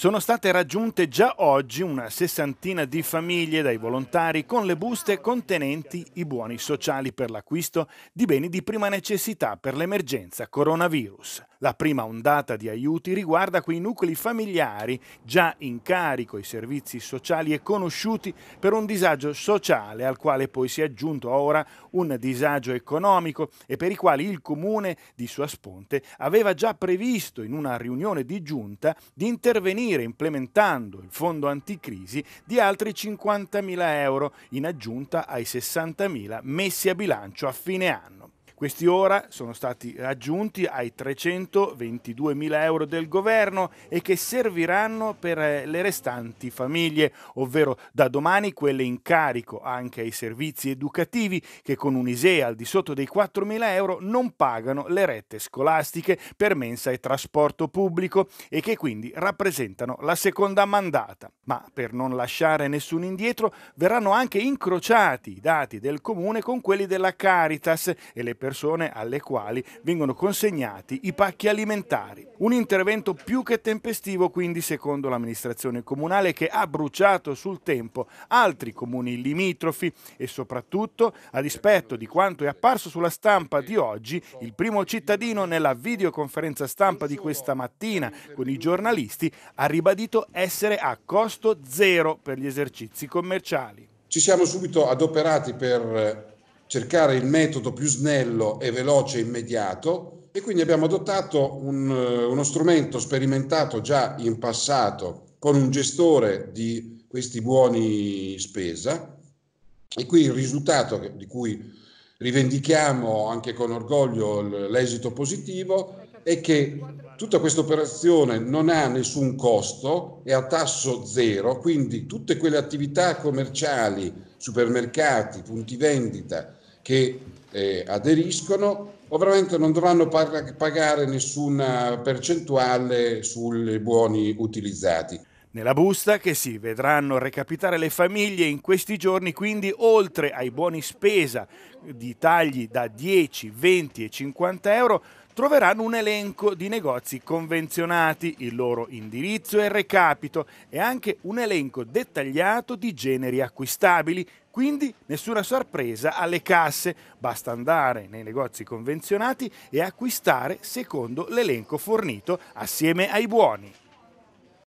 Sono state raggiunte già oggi una sessantina di famiglie dai volontari con le buste contenenti i buoni sociali per l'acquisto di beni di prima necessità per l'emergenza coronavirus. La prima ondata di aiuti riguarda quei nuclei familiari già in carico ai servizi sociali e conosciuti per un disagio sociale al quale poi si è aggiunto ora un disagio economico e per i quali il comune di sua sponte aveva già previsto in una riunione di giunta di intervenire implementando il fondo anticrisi di altri 50.000 euro in aggiunta ai 60.000 messi a bilancio a fine anno. Questi ora sono stati aggiunti ai 322 mila euro del governo e che serviranno per eh, le restanti famiglie, ovvero da domani quelle in carico anche ai servizi educativi che con un ISEE al di sotto dei 4 mila euro non pagano le rette scolastiche per mensa e trasporto pubblico e che quindi rappresentano la seconda mandata. Ma per non lasciare nessuno indietro verranno anche incrociati i dati del comune con quelli della Caritas e le persone persone alle quali vengono consegnati i pacchi alimentari. Un intervento più che tempestivo quindi secondo l'amministrazione comunale che ha bruciato sul tempo altri comuni limitrofi e soprattutto, a dispetto di quanto è apparso sulla stampa di oggi, il primo cittadino nella videoconferenza stampa di questa mattina con i giornalisti ha ribadito essere a costo zero per gli esercizi commerciali. Ci siamo subito adoperati per cercare il metodo più snello e veloce e immediato e quindi abbiamo adottato un, eh, uno strumento sperimentato già in passato con un gestore di questi buoni spesa e qui il risultato di cui rivendichiamo anche con orgoglio l'esito positivo è che tutta questa operazione non ha nessun costo, è a tasso zero, quindi tutte quelle attività commerciali, supermercati, punti vendita che eh, aderiscono ovviamente non dovranno par- pagare nessuna percentuale sui buoni utilizzati. Nella busta che si vedranno recapitare le famiglie in questi giorni, quindi oltre ai buoni spesa di tagli da 10, 20 e 50 euro, troveranno un elenco di negozi convenzionati, il loro indirizzo e recapito e anche un elenco dettagliato di generi acquistabili, quindi nessuna sorpresa alle casse, basta andare nei negozi convenzionati e acquistare secondo l'elenco fornito assieme ai buoni.